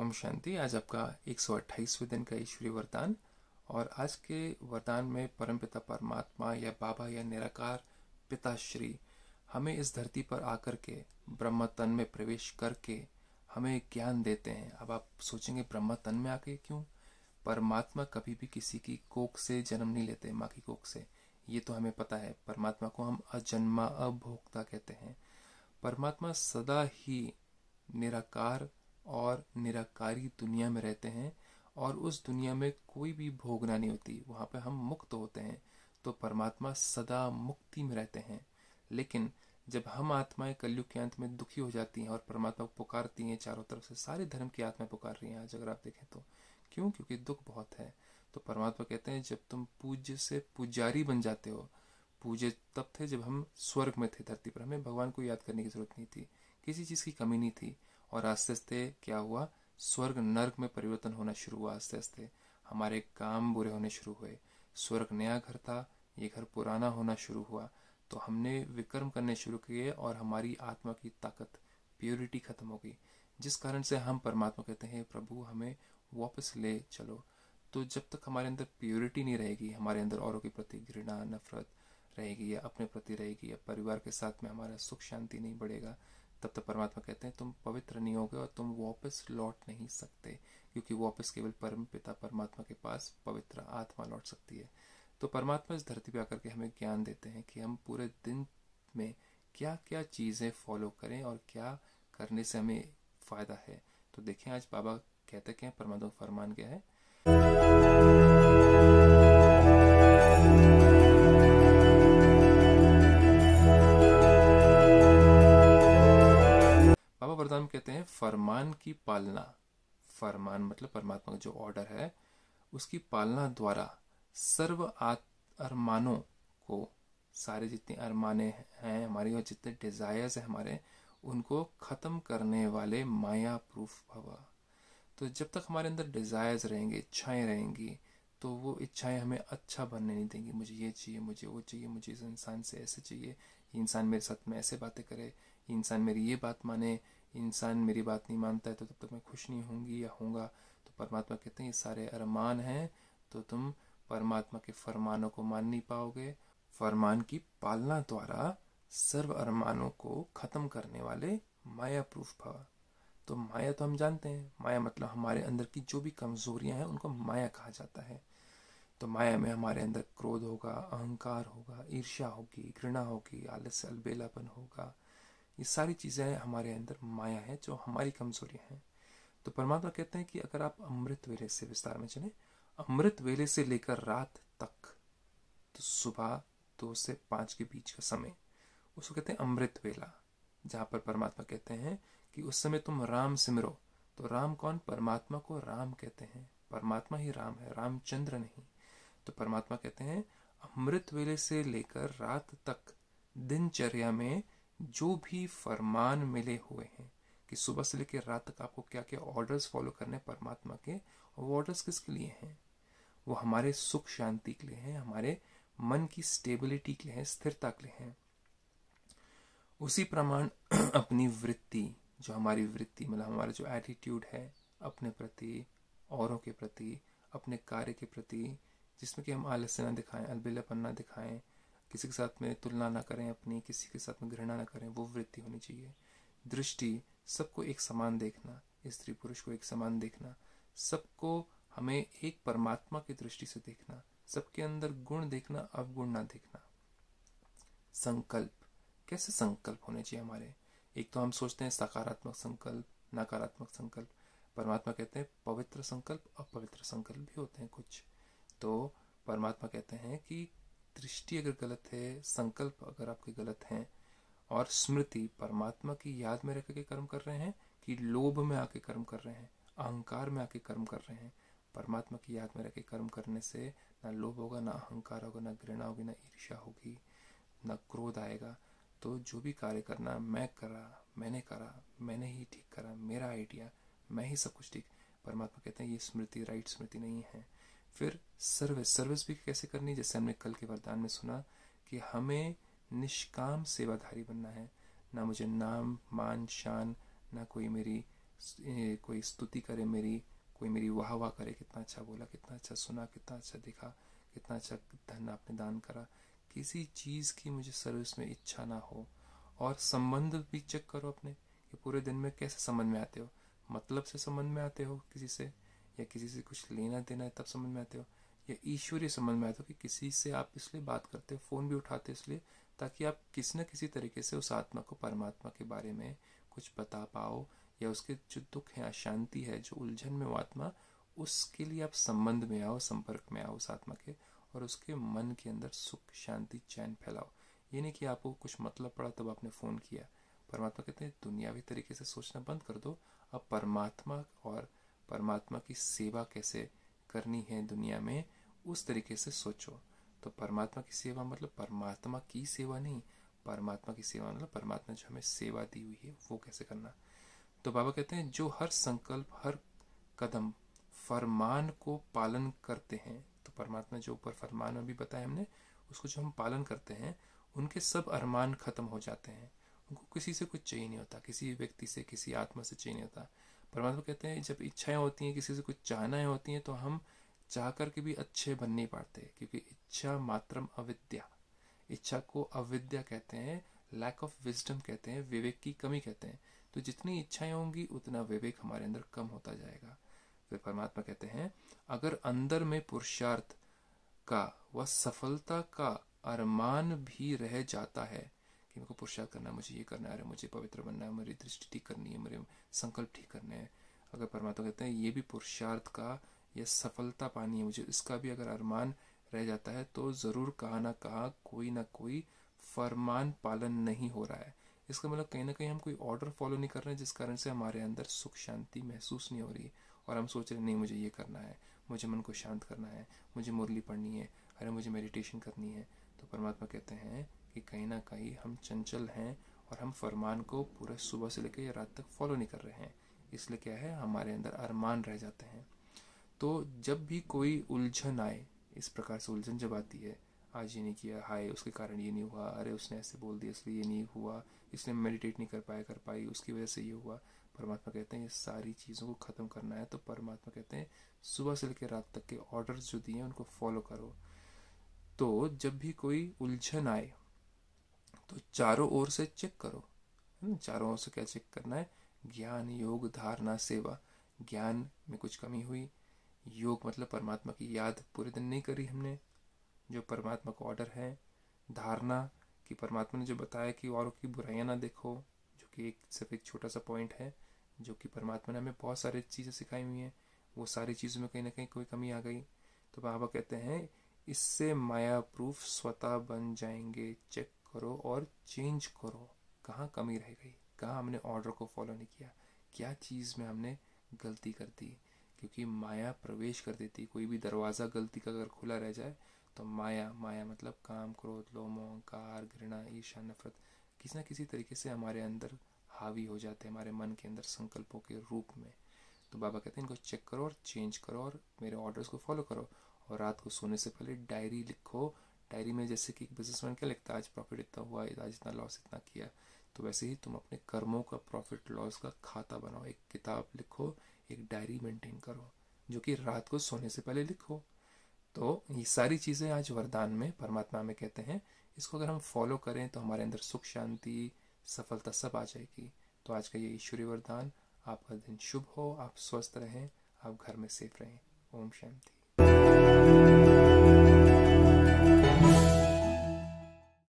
ओम शांति आज आपका एक सौ अट्ठाईसवें दिन का ईश्वरीय वरदान और आज के वरदान में परमपिता परमात्मा या बाबा या निराकार पिताश्री हमें इस धरती पर आकर के ब्रह्म तन में प्रवेश करके हमें ज्ञान देते हैं अब आप सोचेंगे ब्रह्म तन में आके क्यों परमात्मा कभी भी किसी की कोख से जन्म नहीं लेते माँ की कोख से ये तो हमें पता है परमात्मा को हम अजन्मा अभोक्ता कहते हैं परमात्मा सदा ही निराकार और निराकारी दुनिया में रहते हैं और उस दुनिया में कोई भी भोगना नहीं होती वहाँ पर हम मुक्त होते हैं तो परमात्मा सदा मुक्ति में रहते हैं लेकिन जब हम आत्माएं कलयुग के अंत में दुखी हो जाती हैं और परमात्मा को पुकारती हैं चारों तरफ से सारे धर्म की आत्माएं पुकार रही हैं आज अगर आप देखें तो क्यों क्योंकि दुख बहुत है तो परमात्मा कहते हैं जब तुम पूज्य से पुजारी बन जाते हो पूजे तब थे जब हम स्वर्ग में थे धरती पर हमें भगवान को याद करने की जरूरत नहीं थी किसी चीज़ की कमी नहीं थी और आस्ते आस्ते क्या हुआ स्वर्ग नर्क में परिवर्तन होना शुरू हुआ आस्ते आस्ते हमारे काम बुरे होने शुरू हुए स्वर्ग नया घर था ये घर पुराना होना शुरू हुआ तो हमने विक्रम करने शुरू किए और हमारी आत्मा की ताकत प्योरिटी खत्म हो गई जिस कारण से हम परमात्मा कहते हैं प्रभु हमें वापस ले चलो तो जब तक हमारे अंदर प्योरिटी नहीं रहेगी हमारे अंदर औरों के प्रति घृणा नफरत रहेगी या अपने प्रति रहेगी या परिवार के साथ में हमारा सुख शांति नहीं बढ़ेगा तब तक तो परमात्मा कहते हैं तुम पवित्र नहीं होगे और तुम वापस लौट नहीं सकते क्योंकि वापस केवल परम पिता परमात्मा के पास पवित्र आत्मा लौट सकती है तो परमात्मा इस धरती पर आकर के हमें ज्ञान देते हैं कि हम पूरे दिन में क्या क्या चीज़ें फॉलो करें और क्या करने से हमें फ़ायदा है तो देखें आज बाबा कहते क्या परमात्मा फरमान क्या है हम कहते हैं फरमान की पालना फरमान मतलब परमात्मा का जो ऑर्डर है उसकी पालना द्वारा सर्व अरमानों को सारे जितने अरमाने हैं हमारे और जितने डिज़ायर्स हैं हमारे उनको ख़त्म करने वाले माया प्रूफ भवा तो जब तक हमारे अंदर डिज़ायर्स रहेंगे इच्छाएं रहेंगी तो वो इच्छाएं हमें अच्छा बनने नहीं देंगी मुझे ये चाहिए मुझे वो चाहिए मुझे इस इंसान से ऐसे चाहिए इंसान मेरे साथ में ऐसे बातें करे इंसान मेरी ये बात माने इंसान मेरी बात नहीं मानता है तो तब तक मैं खुश नहीं होंगी या होंगा तो परमात्मा कहते हैं ये सारे अरमान हैं तो तुम परमात्मा के फरमानों को मान नहीं पाओगे फरमान की पालना द्वारा सर्व अरमानों को ख़त्म करने वाले माया प्रूफ भाव तो माया तो हम जानते हैं माया मतलब हमारे अंदर की जो भी कमजोरियां हैं उनको माया कहा जाता है तो माया में हमारे अंदर क्रोध होगा अहंकार होगा ईर्ष्या होगी घृणा होगी आलस्य अलबेलापन होगा ये सारी चीज़ें हमारे अंदर माया है जो हमारी कमजोरियाँ हैं तो परमात्मा कहते हैं कि अगर आप अमृत वेले से विस्तार में चले अमृत वेले से लेकर रात तक तो सुबह दो से पाँच के बीच का समय उसको कहते हैं अमृत वेला जहाँ पर परमात्मा कहते हैं कि उस समय तुम राम सिमरो तो राम कौन परमात्मा को राम कहते हैं परमात्मा ही राम है रामचंद्र नहीं तो परमात्मा कहते हैं अमृत वेले से लेकर रात तक दिनचर्या में जो भी फरमान मिले हुए हैं कि सुबह से लेकर रात तक आपको क्या क्या ऑर्डर्स फॉलो करने परमात्मा के और वो ऑर्डर्स किसके लिए हैं वो हमारे सुख शांति के लिए हैं हमारे मन की स्टेबिलिटी के लिए हैं स्थिरता के लिए हैं उसी प्रमाण अपनी वृत्ति जो हमारी वृत्ति मतलब हमारा जो एटीट्यूड है अपने प्रति औरों के प्रति अपने कार्य के प्रति जिसमें कि हम आलस्य ना दिखाएं अलबिलापन ना दिखाएं किसी के साथ में तुलना ना करें अपनी किसी के साथ में घृणा ना करें वो वृत्ति होनी चाहिए दृष्टि सबको एक समान देखना स्त्री पुरुष को एक समान देखना सबको हमें एक परमात्मा की दृष्टि से देखना सबके अंदर गुण देखना अवगुण ना देखना संकल्प कैसे संकल्प होने चाहिए हमारे एक तो हम सोचते हैं सकारात्मक संकल्प नकारात्मक संकल्प परमात्मा कहते हैं पवित्र संकल्प अपवित्र पवित्र संकल्प भी होते हैं कुछ तो परमात्मा कहते हैं कि दृष्टि अगर गलत है संकल्प अगर आपके गलत हैं और स्मृति परमात्मा की याद में रह के कर्म कर रहे हैं कि लोभ में आके कर्म कर रहे हैं अहंकार में आके कर्म कर रहे हैं परमात्मा की याद में रहकर कर्म करने से ना लोभ होगा ना अहंकार होगा ना घृणा होगी ना ईर्ष्या होगी ना क्रोध आएगा तो जो भी कार्य करना मैं करा मैंने करा मैंने ही ठीक करा मेरा आइडिया मैं ही सब कुछ ठीक परमात्मा कहते हैं ये स्मृति राइट स्मृति नहीं है फिर सर्विस सर्विस भी कैसे करनी जैसे हमने कल के वरदान में सुना कि हमें निष्काम सेवाधारी बनना है ना मुझे नाम मान शान ना कोई मेरी कोई स्तुति करे मेरी कोई मेरी वाह वाह करे कितना अच्छा बोला कितना अच्छा सुना कितना अच्छा दिखा कितना अच्छा धन आपने दान करा किसी चीज़ की मुझे सर्विस में इच्छा ना हो और संबंध भी चेक करो अपने कि पूरे दिन में कैसे संबंध में आते हो मतलब से संबंध में आते हो किसी से या किसी से कुछ लेना देना है तब समझ में आते हो या ईश्वरीय समझ में आते हो कि किसी से आप इसलिए बात करते हो फ़ोन भी उठाते हो इसलिए ताकि आप किसी न किसी तरीके से उस आत्मा को परमात्मा के बारे में कुछ बता पाओ या उसके जो दुख है अशांति है जो उलझन में वो आत्मा उसके लिए आप संबंध में आओ संपर्क में आओ उस आत्मा के और उसके मन के अंदर सुख शांति चैन फैलाओ ये नहीं कि आपको कुछ मतलब पड़ा तब आपने फ़ोन किया परमात्मा कहते हैं दुनियावी तरीके से सोचना बंद कर दो अब परमात्मा और परमात्मा की सेवा कैसे करनी है दुनिया में उस तरीके से सोचो तो परमात्मा की सेवा मतलब परमात्मा की सेवा नहीं परमात्मा की सेवा मतलब परमात्मा जो हमें सेवा दी हुई है वो कैसे करना तो बाबा कहते हैं जो हर संकल्प हर कदम फरमान को पालन करते हैं तो परमात्मा जो ऊपर फरमान अभी भी बताया हमने उसको जो हम पालन करते हैं उनके सब अरमान ख़त्म हो जाते हैं उनको किसी से कुछ चाहिए नहीं होता किसी व्यक्ति से किसी आत्मा से चाहिए नहीं होता परमात्मा कहते हैं जब इच्छाएं होती हैं किसी से कुछ चाहनाएं होती हैं तो हम चाह करके भी अच्छे बन नहीं पाते क्योंकि इच्छा मात्रम अविद्या इच्छा को अविद्या कहते हैं लैक ऑफ विजडम कहते हैं विवेक की कमी कहते हैं तो जितनी इच्छाएं होंगी उतना विवेक हमारे अंदर कम होता जाएगा फिर परमात्मा कहते हैं अगर अंदर में पुरुषार्थ का व सफलता का अरमान भी रह जाता है कि मेरे को पुरुषार्थ करना है मुझे ये करना है मुझे पवित्र बनना है मेरी दृष्टि ठीक करनी है मेरे संकल्प ठीक करने हैं अगर परमात्मा कहते हैं ये भी पुरुषार्थ का यह सफलता पानी है मुझे इसका भी अगर अरमान रह जाता है तो ज़रूर कहा ना कहा कोई ना कोई फरमान पालन नहीं हो रहा है इसका मतलब कहीं ना कहीं हम कोई ऑर्डर फॉलो नहीं कर रहे हैं जिस कारण से हमारे अंदर सुख शांति महसूस नहीं हो रही और हम सोच रहे नहीं मुझे ये करना है मुझे मन को शांत करना है मुझे मुरली पढ़नी है अरे मुझे मेडिटेशन करनी है तो परमात्मा कहते हैं कि कहीं ना कहीं हम चंचल हैं और हम फरमान को पूरे सुबह से लेकर रात तक फॉलो नहीं कर रहे हैं इसलिए क्या है हमारे अंदर अरमान रह जाते हैं तो जब भी कोई उलझन आए इस प्रकार से उलझन जब आती है आज ये नहीं किया हाय उसके कारण ये नहीं हुआ अरे उसने ऐसे बोल दिया इसलिए ये नहीं हुआ इसने मेडिटेट नहीं कर पाया कर पाई उसकी वजह से ये हुआ परमात्मा कहते हैं ये सारी चीज़ों को ख़त्म करना है तो परमात्मा कहते हैं सुबह से लेकर रात तक के ऑर्डर्स जो दिए हैं उनको फॉलो करो तो जब भी कोई उलझन आए तो चारों ओर से चेक करो है ना चारों ओर से क्या चेक करना है ज्ञान योग धारणा सेवा ज्ञान में कुछ कमी हुई योग मतलब परमात्मा की याद पूरे दिन नहीं करी हमने जो परमात्मा का ऑर्डर है धारणा कि परमात्मा ने जो बताया कि औरों की बुराइयाँ ना देखो जो कि एक सिर्फ एक छोटा सा पॉइंट है जो कि परमात्मा ने हमें बहुत सारी चीज़ें सिखाई हुई हैं वो सारी चीज़ों में कहीं ना कहीं कोई कमी आ गई तो बाबा कहते हैं इससे माया प्रूफ स्वतः बन जाएंगे चेक करो और चेंज करो कहाँ कमी रह गई कहाँ हमने ऑर्डर को फॉलो नहीं किया क्या चीज़ में हमने गलती कर दी क्योंकि माया प्रवेश कर देती कोई भी दरवाज़ा गलती का अगर खुला रह जाए तो माया माया मतलब काम क्रोध लोम अहंकार घृणा ईर्षा नफरत किसी ना किसी तरीके से हमारे अंदर हावी हो जाते हैं हमारे मन के अंदर संकल्पों के रूप में तो बाबा कहते हैं इनको चेक करो और चेंज करो और मेरे ऑर्डर्स को फॉलो करो और रात को सोने से पहले डायरी लिखो डायरी में जैसे कि बिजनेसमैन क्या लिखता है आज प्रॉफिट इतना हुआ आज इतना लॉस इतना किया तो वैसे ही तुम अपने कर्मों का प्रॉफिट लॉस का खाता बनाओ एक किताब लिखो एक डायरी मेंटेन करो जो कि रात को सोने से पहले लिखो तो ये सारी चीज़ें आज वरदान में परमात्मा में कहते हैं इसको अगर हम फॉलो करें तो हमारे अंदर सुख शांति सफलता सब आ जाएगी तो आज का ये ईश्वरीय वरदान आपका दिन शुभ हो आप स्वस्थ रहें आप घर में सेफ रहें ओम शांति